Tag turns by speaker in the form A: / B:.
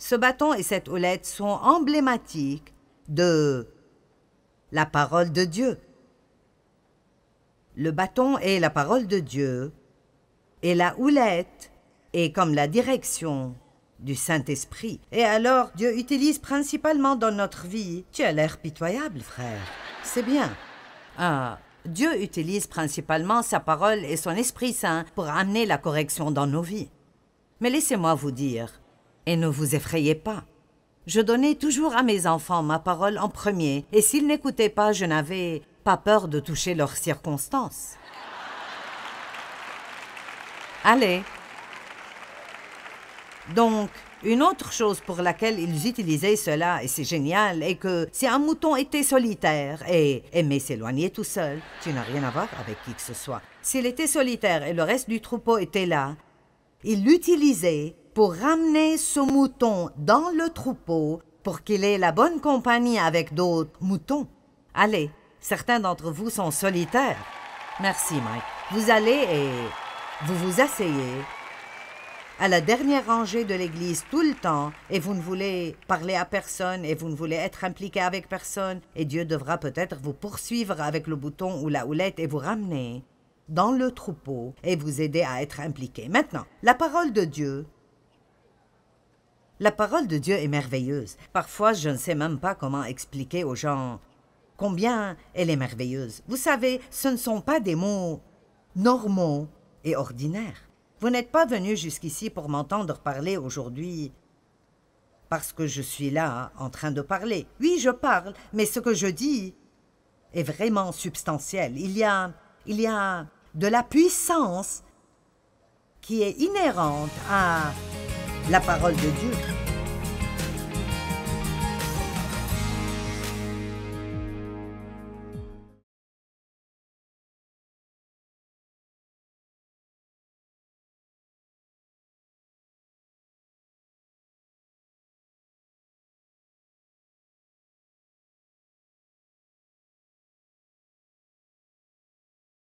A: Ce bâton et cette houlette sont emblématiques de la parole de Dieu. Le bâton est la parole de Dieu et la houlette est comme la direction du Saint-Esprit. Et alors Dieu utilise principalement dans notre vie. Tu as l'air pitoyable, frère. C'est bien. Ah, Dieu utilise principalement sa parole et son Esprit Saint pour amener la correction dans nos vies. Mais laissez-moi vous dire, et ne vous effrayez pas. Je donnais toujours à mes enfants ma parole en premier, et s'ils n'écoutaient pas, je n'avais pas peur de toucher leurs circonstances. Allez. Donc, une autre chose pour laquelle ils utilisaient cela, et c'est génial, est que si un mouton était solitaire et aimait s'éloigner tout seul, tu n'as rien à voir avec qui que ce soit, s'il était solitaire et le reste du troupeau était là, il l'utilisait pour ramener ce mouton dans le troupeau pour qu'il ait la bonne compagnie avec d'autres moutons. Allez, certains d'entre vous sont solitaires. Merci, Mike. Vous allez et vous vous asseyez à la dernière rangée de l'église tout le temps et vous ne voulez parler à personne et vous ne voulez être impliqué avec personne et Dieu devra peut-être vous poursuivre avec le bouton ou la houlette et vous ramener dans le troupeau et vous aider à être impliqué. Maintenant, la parole de Dieu la parole de Dieu est merveilleuse. Parfois, je ne sais même pas comment expliquer aux gens combien elle est merveilleuse. Vous savez, ce ne sont pas des mots normaux et ordinaires. Vous n'êtes pas venu jusqu'ici pour m'entendre parler aujourd'hui parce que je suis là en train de parler. Oui, je parle, mais ce que je dis est vraiment substantiel. Il y a, il y a de la puissance qui est inhérente à la parole de Dieu.